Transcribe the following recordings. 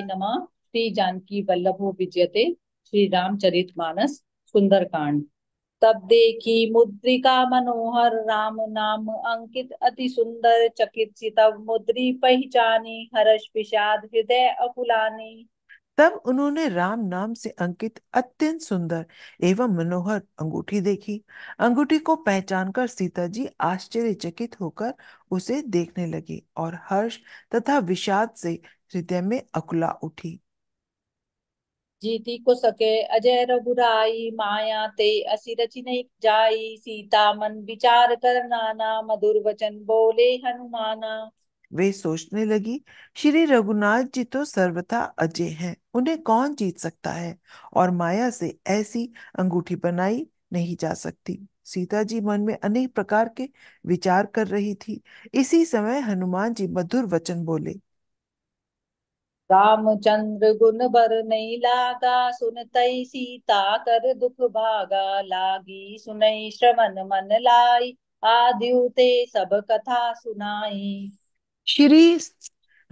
शिवाय नमा श्री जानकी वल्लभो विजयते श्री रामचरित मानस सुंदरकांड तब देखी मुद्रिका मनोहर राम नाम अंकित अति सुंदर चकित मुद्री पहचानी हर्ष विषाद हृदय अकुलानी तब उन्होंने राम नाम से अंकित अत्यंत सुंदर एवं मनोहर अंगूठी देखी अंगूठी को पहचानकर सीता जी आश्चर्यचकित होकर उसे देखने लगी और हर्ष तथा विषाद से हृदय में अकुला उठी जीती को सके अजय रघुराई माया ते असिरचि नहीं जाई सीता मन विचार कर नाना मधुर वचन बोले हनुमाना वे सोचने लगी श्री रघुनाथ जी तो सर्वथा अजय हैं उन्हें कौन जीत सकता है और माया से ऐसी अंगूठी बनाई नहीं जा सकती सीता जी मन में अनेक प्रकार के विचार कर रही थी इसी समय हनुमान जी मधुर वचन बोले राम चंद्र गुण बर नहीं लागा सुनतई सीता कर दुख भागा लागी सुनई श्रवण मन लाई आदि सब कथा सुनाई श्री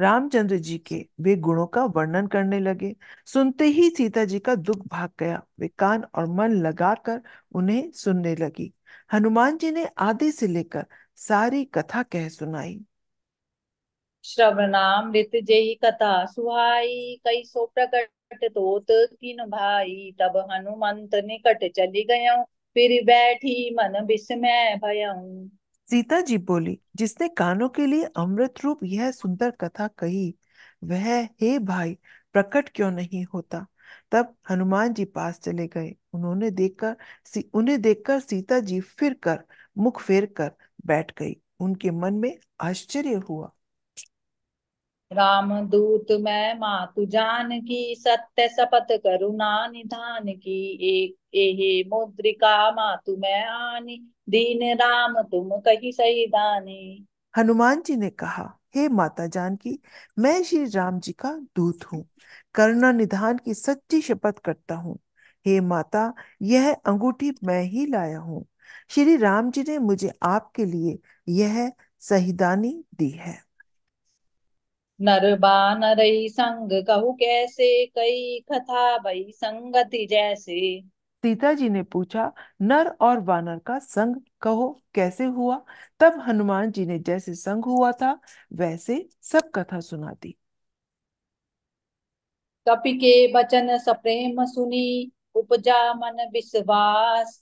रामचंद्र जी के वे गुणों का वर्णन करने लगे सुनते ही सीता जी का दुख भाग गया वे कान और मन लगाकर उन्हें सुनने लगी हनुमान जी ने आदि से लेकर सारी कथा कह सुनाई श्रवणामृत जेहि कथा सुहाई कई सो प्रकट तोत किन भाई तब हनुमंत निकट चली गय फिर बैठी मन विस्मय भयऊ सीता जी बोली जिसने कानों के लिए अमृत रूप यह सुंदर कथा कही वह हे भाई प्रकट क्यों नहीं होता तब हनुमान जी पास चले गए उन्होंने देखकर उन्हें देखकर सीता जी फिर कर मुख फेर कर बैठ गई उनके मन में आश्चर्य हुआ राम दूत मैं मातु जान की सत्य सपथ करुणा निधान की एक एहे मुद्रिका मातु मैं आनी दीन राम तुम कही सही दानी हनुमान जी ने कहा हे माता जानकी मैं श्री राम जी का दूत हूँ करुणा निधान की सच्ची शपथ करता हूँ हे माता यह अंगूठी मैं ही लाया हूँ श्री राम जी ने मुझे आपके लिए यह सहिदानी दी है नर बानरई संग कहू कैसे कई कथा भई संगति जैसे सीता जी ने पूछा नर और वानर का संग कहो कैसे हुआ तब हनुमान जी ने जैसे संग हुआ था वैसे सब कथा सुना दी कपि के बचन सप्रेम सुनी उपजा मन विश्वास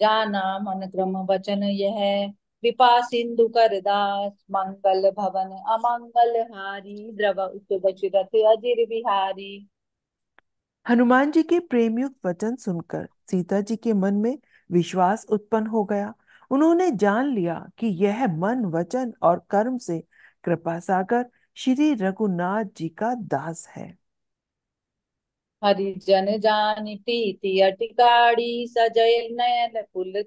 जाना मन क्रम वचन यह विपा सिंधु कर दास मंगल भवन अमंगल हारी द्रव उच्चरथ अजिर बिहारी हनुमान जी के प्रेमयुक्त वचन सुनकर सीता जी के मन में विश्वास उत्पन्न हो गया उन्होंने जान लिया कि यह मन वचन और कर्म से कृपा सागर श्री रघुनाथ जी का दास है हरिजन जानी प्रीति अटिकाड़ी सजय नयन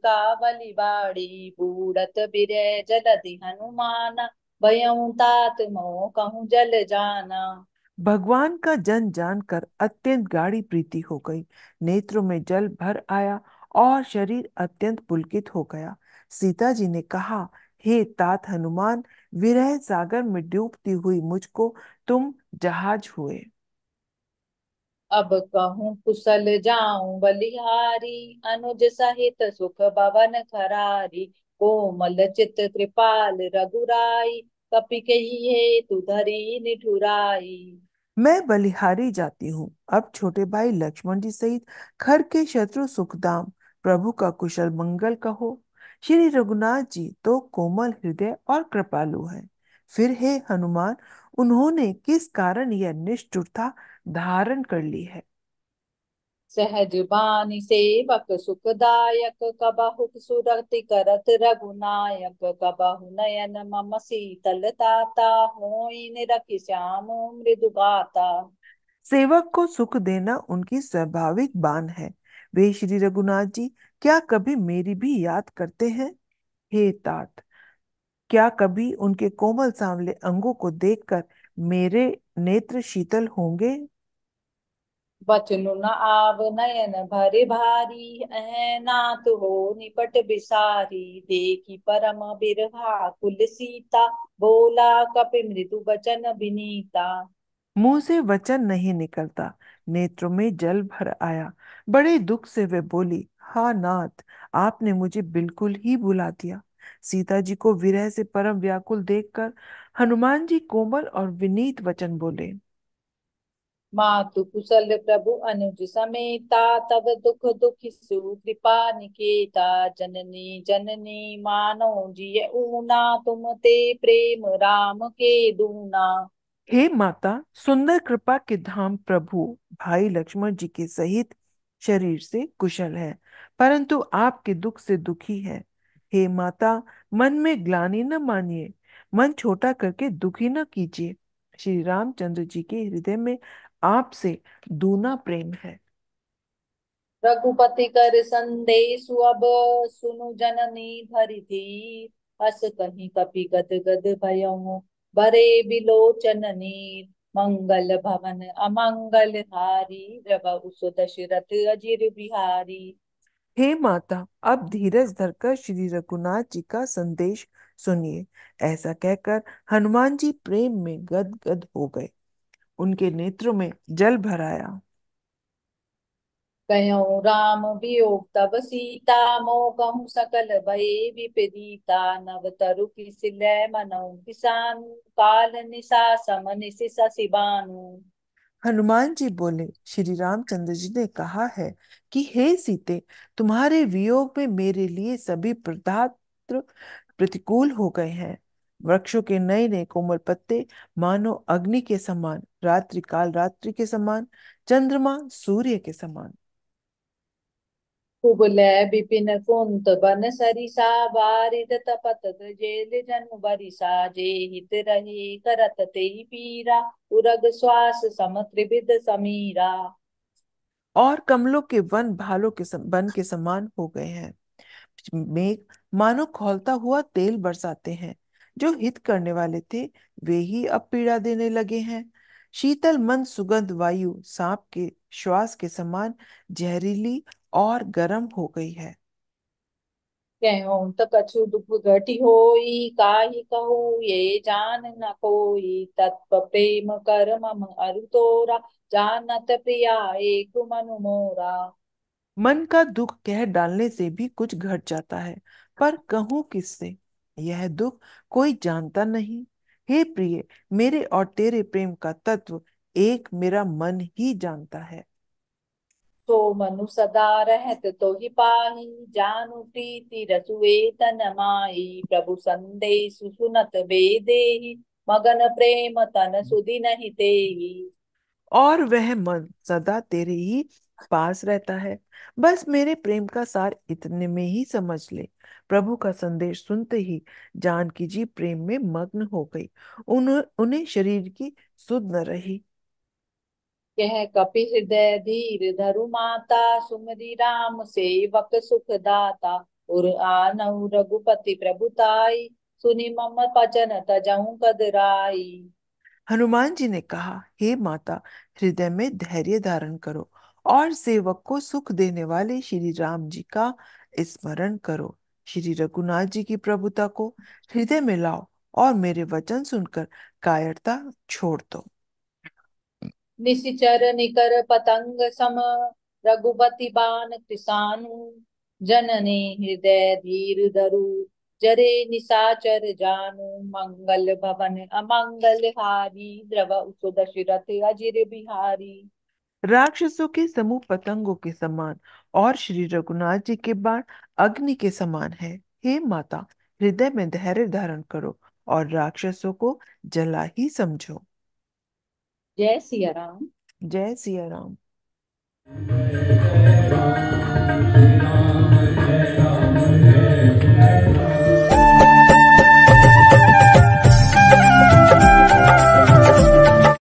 का बाड़ी बूढ़त बिरय जलधि हनुमाना भयऊ तात मोह कहूँ जल जाना भगवान का जन जानकर अत्यंत गाढ़ी प्रीति हो गई नेत्रों में जल भर आया और शरीर अत्यंत पुलकित हो गया सीता जी ने कहा हे तात हनुमान विरह सागर में डूबती हुई मुझको तुम जहाज हुए अब कहूँ कुशल जाऊं बलिहारी अनुज सहित सुख भवन खरारी कोमल चित कृपाल रघुराई कपि कही है तु धरी निठुराई मैं बलिहारी जाती हूँ अब छोटे भाई लक्ष्मण जी सहित खर के शत्रु सुखदाम प्रभु का कुशल मंगल कहो श्री रघुनाथ जी तो कोमल हृदय और कृपालु हैं फिर हे हनुमान उन्होंने किस कारण यह निष्ठुरता धारण कर ली है सहज बानी सेवक सुखदायक कबहु सुरति करत रघुनायक कबहु नयन मम शीतल ताता हो निरख श्याम मृदु गाता सेवक को सुख देना उनकी स्वाभाविक बान है वे श्री रघुनाथ जी क्या कभी मेरी भी याद करते हैं हे तात क्या कभी उनके कोमल सांवले अंगों को देखकर मेरे नेत्र शीतल होंगे बचनु आव नयन भरे भारी अह नाथ हो निपट बिसारी देखी परम बिरहा कुल सीता बोला कपि मृदु वचन विनीता मुंह से वचन नहीं निकलता नेत्रों में जल भर आया बड़े दुख से वे बोली हा नाथ आपने मुझे बिल्कुल ही भुला दिया सीता जी को विरह से परम व्याकुल देखकर हनुमान जी कोमल और विनीत वचन बोले मातु कुशल प्रभु अनुज समेता तब दुख दुख कृपा निकेता जननी जननी मानो जिय ऊना तुम ते प्रेम राम के दूना हे माता सुंदर कृपा के धाम प्रभु भाई लक्ष्मण जी के सहित शरीर से कुशल है परंतु आपके दुख से दुखी है हे माता मन में ग्लानी न मानिए मन छोटा करके दुखी न कीजिए श्री रामचंद्र जी के हृदय में आपसे दूना प्रेम है रघुपति कर संदेश अब सुनु जननी थी अस कहीं कपि गद गद भयो भरे बिलोचन नीर मंगल भवन अमंगल हारी रब दशरथ अजिर बिहारी हे माता अब धीरज धरकर श्री रघुनाथ जी का संदेश सुनिए ऐसा कहकर हनुमान जी प्रेम में गदगद हो गए उनके नेत्रों में जल भराया कहो राम वियोग तब सीता मोहु सकल भय विपरीता नव तरु किसिल मनो किसान काल निशा सम निशि शिवानु हनुमान जी बोले श्री रामचंद्र जी ने कहा है कि हे सीते तुम्हारे वियोग में मेरे लिए सभी प्रदात्र प्रतिकूल हो गए हैं वृक्षों के नए नए कोमल पत्ते मानो अग्नि के समान रात्रि काल रात्रि के समान चंद्रमा सूर्य के समान बिपिन कुंत बन सरिसा बारिद तपत जेल बरिसा जे हित रहे करत ते पीरा उरग सम त्रिविद समीरा और कमलों के वन भालों के सम, वन के समान हो गए हैं मेघ मानो खोलता हुआ तेल बरसाते हैं जो हित करने वाले थे वे ही अब पीड़ा देने लगे हैं शीतल मन सुगंध वायु सांप के श्वास के समान जहरीली और गर्म हो गई है तो कछु दुख घटी होई ये जान न कोई प्रेम मम अरु तोरा जानत प्रिया एक मनु मोरा मन का दुख कह डालने से भी कुछ घट जाता है पर कहूँ किससे यह दुख कोई जानता नहीं हे प्रिय मेरे और तेरे प्रेम का तत्व एक मेरा मन ही जानता है तो मनु सदा रहत तो ही पाही जानु प्रीति रसुवेतन माई प्रभु संदेश सुनत वेदे मगन प्रेम तन सुदि नहीं तेई और वह मन सदा तेरे ही पास रहता है बस मेरे प्रेम का सार इतने में ही समझ ले प्रभु का संदेश सुनते ही जानकी जी प्रेम में मग्न हो गई उन्हें शरीर की सुध न रही कह कपि हृदय धीर धरु माता सुमरी राम सेवक सुख दाता उर आनऊ रघुपति प्रभुताई सुनि मम पचन तजहू कदराई हनुमान जी ने कहा हे माता हृदय में धैर्य धारण करो और सेवक को सुख देने वाले श्री राम जी का स्मरण करो श्री रघुनाथ जी की प्रभुता को हृदय में लाओ और मेरे वचन सुनकर कायरता छोड़ दो निशिचर निकर पतंग सम रघुपति बान किसानु जनने हृदय धीर धरु जरे निशाचर जानु मंगल भवन अमंगल हारी द्रव दशरथ अजिर बिहारी राक्षसों के समूह पतंगों के समान और श्री रघुनाथ जी के बाण अग्नि के समान है हे माता हृदय में धैर्य धारण करो और राक्षसों को जला ही समझो जय सिया राम जय सिया राम